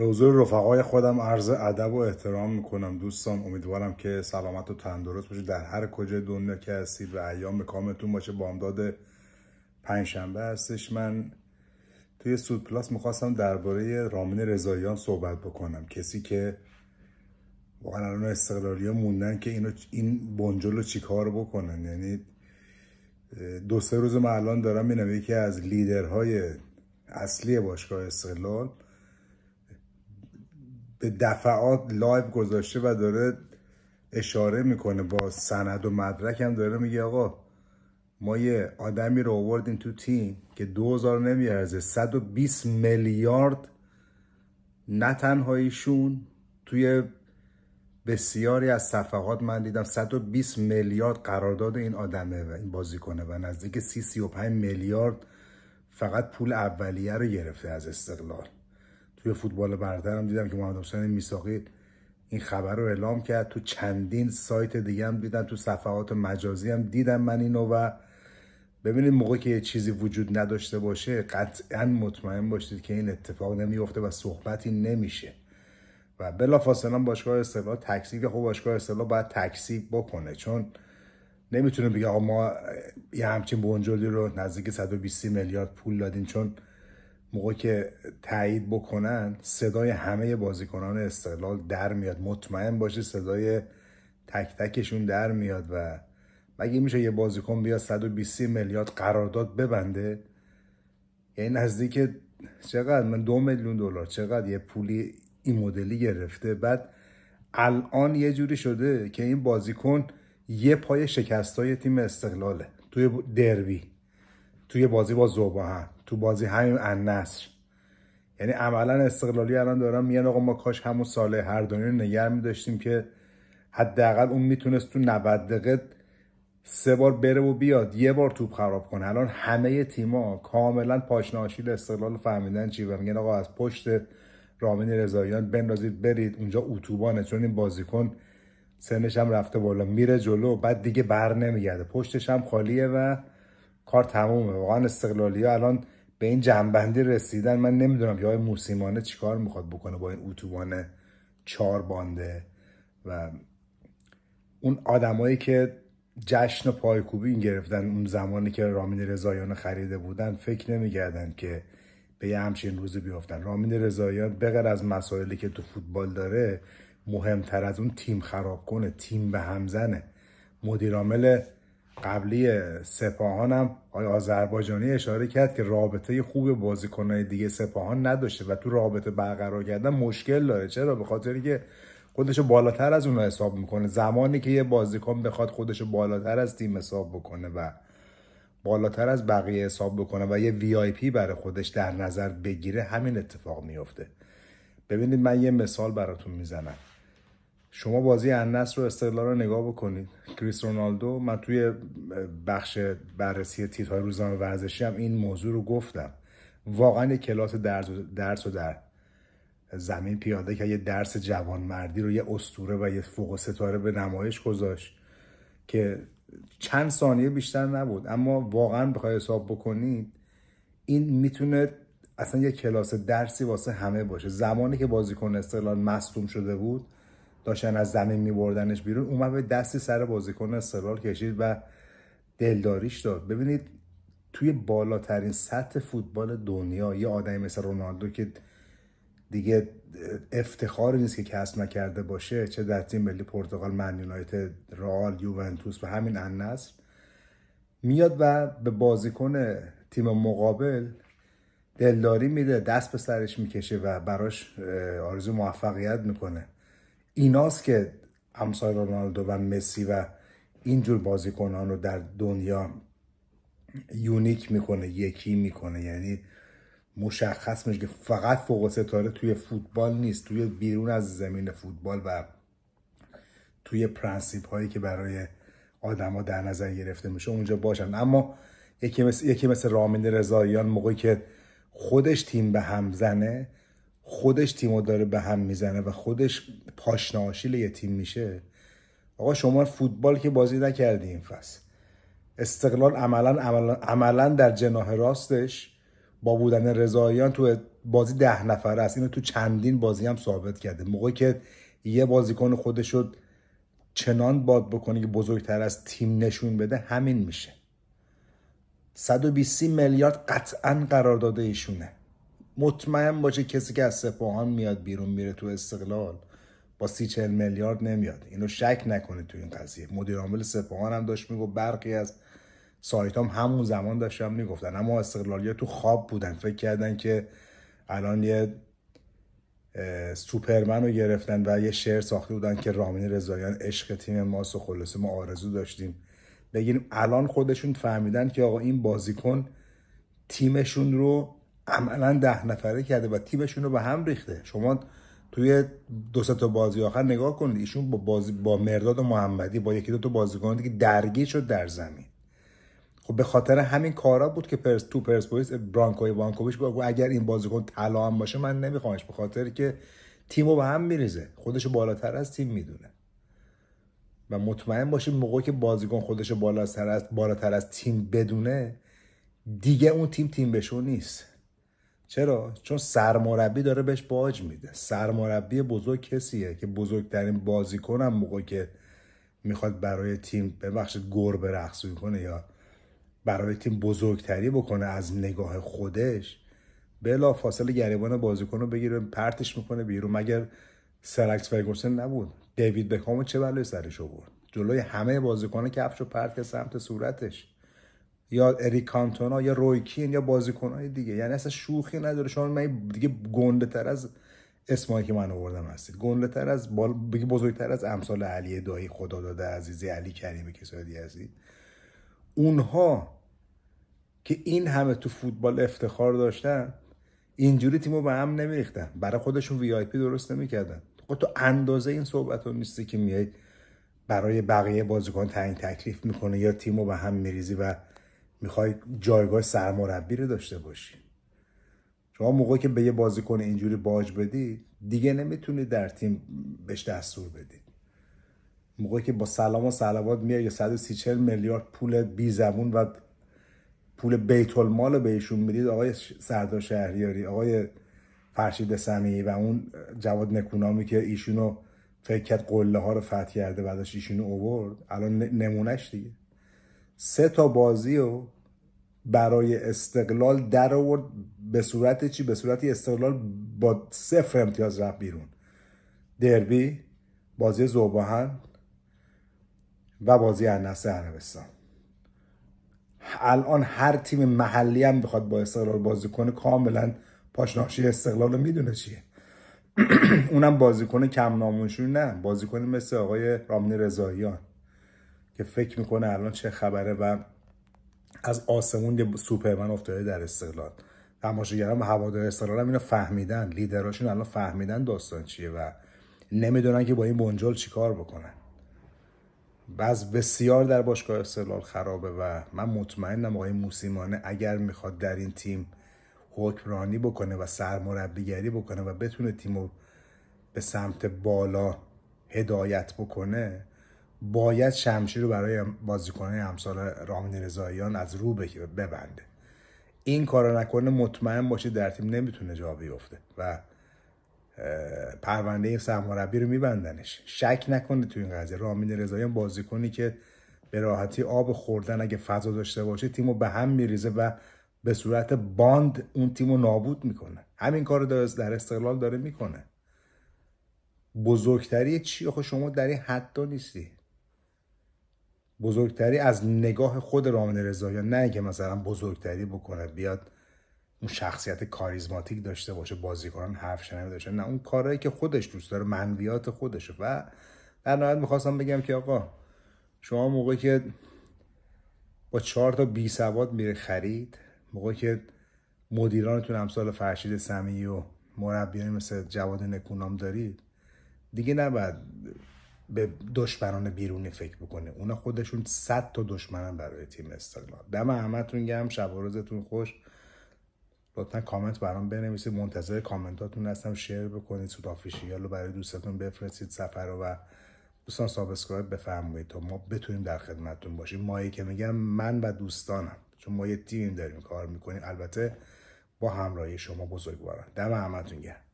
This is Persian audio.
به حضور رفقای خودم عرض ادب و احترام میکنم دوستان امیدوارم که سلامت و تندرست باشید در هر کجای دنیا که هستید و ایام به کامتون باشه بامداد پنجشنبه هستش من توی سود پلاس میخواستم درباره رامین رضاییان صحبت بکنم کسی که واقعا الان استقلالی ها موندن که اینو این بنجل رو چیکار بکنن یعنی دو سه روز من الان دارم میبینم یکی از لیدرهای اصلی باشگاه استقلال به دفعات لایو گذاشته و داره اشاره میکنه با سند و مدرک هم داره میگه آقا ما یه آدمی رو آوردیم تو تیم که 2000 نمیارزه 120 میلیارد نه تنها ایشون توی بسیاری از صفحات من دیدم 120 میلیارد قرارداد این آدمه و این بازیکنه و نزدیک 30 35 میلیارد فقط پول اولیه رو گرفته از استقلال توی فوتبال برترم دیدم که محمد حسین میساقی این خبر رو اعلام کرد تو چندین سایت دیگه هم دیدم تو صفحات مجازی هم دیدم من اینو و ببینید موقع که یه چیزی وجود نداشته باشه قطعا مطمئن باشید که این اتفاق نمیفته و صحبتی نمیشه و بلا فاصله باشگاه استقلال تکسیب خب باشگاه استقلال باید تکسیب بکنه چون نمیتونه بگه آقا ما یه همچین رو نزدیک 120 میلیارد پول دادیم چون موقع که تایید بکنن صدای همه بازیکنان استقلال در میاد مطمئن باشه صدای تک تکشون در میاد و مگه میشه یه بازیکن بیا 120 میلیارد قرارداد ببنده یعنی نزدیک چقدر من دو میلیون دلار چقدر یه پولی این مدلی گرفته بعد الان یه جوری شده که این بازیکن یه پای شکستای تیم استقلاله توی دربی توی بازی با زوباهن تو بازی همین النصر یعنی عملا استقلالی الان دارن میان آقا ما کاش همون ساله هر دنیا رو می میداشتیم که حداقل اون میتونست تو 90 دقیقه سه بار بره و بیاد یه بار توپ خراب کنه الان همه تیما کاملا پاشناشیل استقلال فهمیدن چی و میگن آقا از پشت رامین رضاییان بنازید برید اونجا اتوبانه چون این بازیکن سنش هم رفته بالا میره جلو بعد دیگه بر نمیگرده پشتش هم خالیه و کار تمومه واقعا استقلالی ها الان به این جنبندی رسیدن من نمیدونم یا موسیمانه چیکار میخواد بکنه با این اتوبان چهار بانده و اون آدمایی که جشن و پایکوبی این گرفتن اون زمانی که رامین رضاییانو خریده بودن فکر نمیکردن که به یه همچین روزی بیافتن رامین رضایان بغیر از مسائلی که تو فوتبال داره مهمتر از اون تیم خراب کنه تیم به همزنه مدیرعامل قبلی هم آقای آذربایجانی اشاره کرد که رابطه خوب بازیکنان دیگه سپاهان نداشته و تو رابطه برقرار کردن مشکل داره چرا به خاطر که خودشو بالاتر از اون حساب میکنه زمانی که یه بازیکن بخواد خودشو بالاتر از تیم حساب بکنه و بالاتر از بقیه حساب بکنه و یه وی آی پی برای خودش در نظر بگیره همین اتفاق میفته ببینید من یه مثال براتون میزنم شما بازی النصر رو استقلال رو نگاه بکنید کریس رونالدو من توی بخش بررسی های روزنامه ورزشی هم این موضوع رو گفتم واقعا یه کلاس درس و در زمین پیاده که یه درس جوانمردی رو یه استوره و یه فوق ستاره به نمایش گذاشت که چند ثانیه بیشتر نبود اما واقعا بخوای حساب بکنید این میتونه اصلا یه کلاس درسی واسه همه باشه زمانی که بازیکن استقلال مصدوم شده بود داشتن از زمین میبردنش بیرون اومد به دستی سر بازیکن استقلال کشید و دلداریش داد ببینید توی بالاترین سطح فوتبال دنیا یه آدمی مثل رونالدو که دیگه افتخاری نیست که کسب نکرده باشه چه در تیم ملی پرتغال من یونایتد رئال یوونتوس و همین النصر میاد و به بازیکن تیم مقابل دلداری میده دست به سرش میکشه و براش آرزو موفقیت میکنه ایناست که امسای رونالدو و مسی و اینجور بازیکنان رو در دنیا یونیک میکنه یکی میکنه یعنی مشخص میشه که فقط فوق ستاره توی فوتبال نیست توی بیرون از زمین فوتبال و توی پرنسیپ هایی که برای آدما در نظر گرفته میشه اونجا باشن اما یکی مثل, یکی مثل رامین رضاییان موقعی که خودش تیم به هم زنه خودش تیمو داره به هم میزنه و خودش پاشناشیل یه تیم میشه آقا شما فوتبال که بازی نکردی این فصل استقلال عملا, عملا, در جناه راستش با بودن رضاییان تو بازی ده نفره است اینو تو چندین بازی هم ثابت کرده موقعی که یه بازیکن خودش رو چنان باد بکنه که بزرگتر از تیم نشون بده همین میشه 120 میلیارد قطعا داده ایشونه مطمئن باشه کسی که از سپاهان میاد بیرون میره تو استقلال با سی چل میلیارد نمیاد اینو شک نکنید تو این قضیه مدیر عامل سپاهان هم داشت میگفت برقی از سایت هم همون زمان داشتم هم میگفتن اما استقلالی تو خواب بودن فکر کردن که الان یه سوپرمن رو گرفتن و یه شعر ساخته بودن که رامین رضایان عشق تیم ماست و ما آرزو داشتیم بگیریم الان خودشون فهمیدن که آقا این بازیکن تیمشون رو عملا ده نفره کرده و تیمشون رو به هم ریخته شما توی دو تا بازی آخر نگاه کنید ایشون با بازی با مرداد و محمدی با یکی دو تا بازیکن دیگه درگیر شد در زمین خب به خاطر همین کارا بود که پرس تو پرسپولیس برانکوی وانکوویچ گفت اگر این بازیکن طلا هم باشه من نمیخوامش به خاطر که تیمو به هم میریزه خودش بالاتر از تیم میدونه و مطمئن باشید موقعی که بازیکن خودش بالاتر از بالاتر از تیم بدونه دیگه اون تیم تیم بشون نیست چرا چون سرمربی داره بهش باج میده سرمربی بزرگ کسیه که بزرگترین بازیکنم موقع که میخواد برای تیم ببخشید گربه رقص میکنه یا برای تیم بزرگتری بکنه از نگاه خودش بلا فاصله گریبان بازیکن رو بگیره پرتش میکنه بیرون مگر سرکس فرگوسن نبود دیوید بکامو چه بلای سرش آورد جلوی همه بازیکنه کفش رو پرت که سمت صورتش یا اریک کانتونا یا رویکین یا بازیکنهای دیگه یعنی اصلا شوخی نداره شما من دیگه گنده تر از اسمایی که من آوردم هستید گنده تر از بال... بزرگتر از امثال علی دایی خدا داده عزیزی علی کریم کسادی هستید اونها که این همه تو فوتبال افتخار داشتن اینجوری تیمو به هم نمیریختن برای خودشون وی آی پی درست نمیکردن خب تو اندازه این صحبت رو نیستی که میای برای بقیه بازیکن تعیین تکلیف میکنه یا تیمو به هم میریزی و میخوای جایگاه سرمربی رو داشته باشی شما موقعی که به یه بازیکن اینجوری باج بدی دیگه نمیتونی در تیم بهش دستور بدی موقعی که با سلام و سلوات میای یا 134 میلیارد پول بی زمون و پول بیت المال رو بهشون میدید آقای سردار شهریاری آقای فرشید سمی و اون جواد نکونامی که ایشونو فکر کرد قله ها رو فتح کرده بعدش ایشونو اوورد الان نمونهش دیگه سه تا بازی رو برای استقلال در آورد به صورت چی به صورت استقلال با صفر امتیاز رفت بیرون دربی بازی زوباهن و بازی انس عربستان الان هر تیم محلی هم بخواد با استقلال بازی کنه کاملا پاشناشی استقلال رو میدونه چیه اونم بازیکن کم نامونشون نه بازیکن مثل آقای رامین رضاییان که فکر میکنه الان چه خبره و از آسمون یه سوپرمن افتاده در استقلال تماشاگران و هوادار استقلال هم اینو فهمیدن لیدراشون الان فهمیدن داستان چیه و نمیدونن که با این بنجل چیکار بکنن بعض بسیار در باشگاه استقلال خرابه و من مطمئنم آقای موسیمانه اگر میخواد در این تیم حکمرانی بکنه و سرمربیگری بکنه و بتونه تیم رو به سمت بالا هدایت بکنه باید شمشیر رو برای بازیکنان امثال رامین رضاییان از رو ببنده این کار نکنه مطمئن باشه در تیم نمیتونه جا بیفته و پرونده سرمربی رو میبندنش شک نکنه تو این قضیه رامین رضاییان بازیکنی که به راحتی آب خوردن اگه فضا داشته باشه تیم رو به هم میریزه و به صورت باند اون تیم رو نابود میکنه همین کار رو در استقلال داره میکنه بزرگتری چی آخه شما در این حتی نیستی بزرگتری از نگاه خود رامین یا نه اینکه مثلا بزرگتری بکنه بیاد اون شخصیت کاریزماتیک داشته باشه بازیکنان حرف شنوه داشته نه اون کارهایی که خودش دوست داره منویات خودش و در نهایت میخواستم بگم که آقا شما موقعی که با چهار تا بی سواد میره خرید موقعی که مدیرانتون امثال فرشید سمی و مربیانی مثل جواد نکونام دارید دیگه نباید به دشمنان بیرونی فکر بکنه اونا خودشون 100 تا دشمنن برای تیم استقلال دم احمدتون گرم شب و روزتون خوش لطفا کامنت برام بنویسید منتظر کامنتاتون هستم شیر بکنید سود آفیشیال رو برای دوستتون بفرستید سفر رو و دوستان سابسکرایب بفرمایید تا ما بتونیم در خدمتتون باشیم مایی که میگم من و دوستانم چون ما یه تیم داریم کار میکنیم البته با همراهی شما بزرگواران دم احمدتون گرم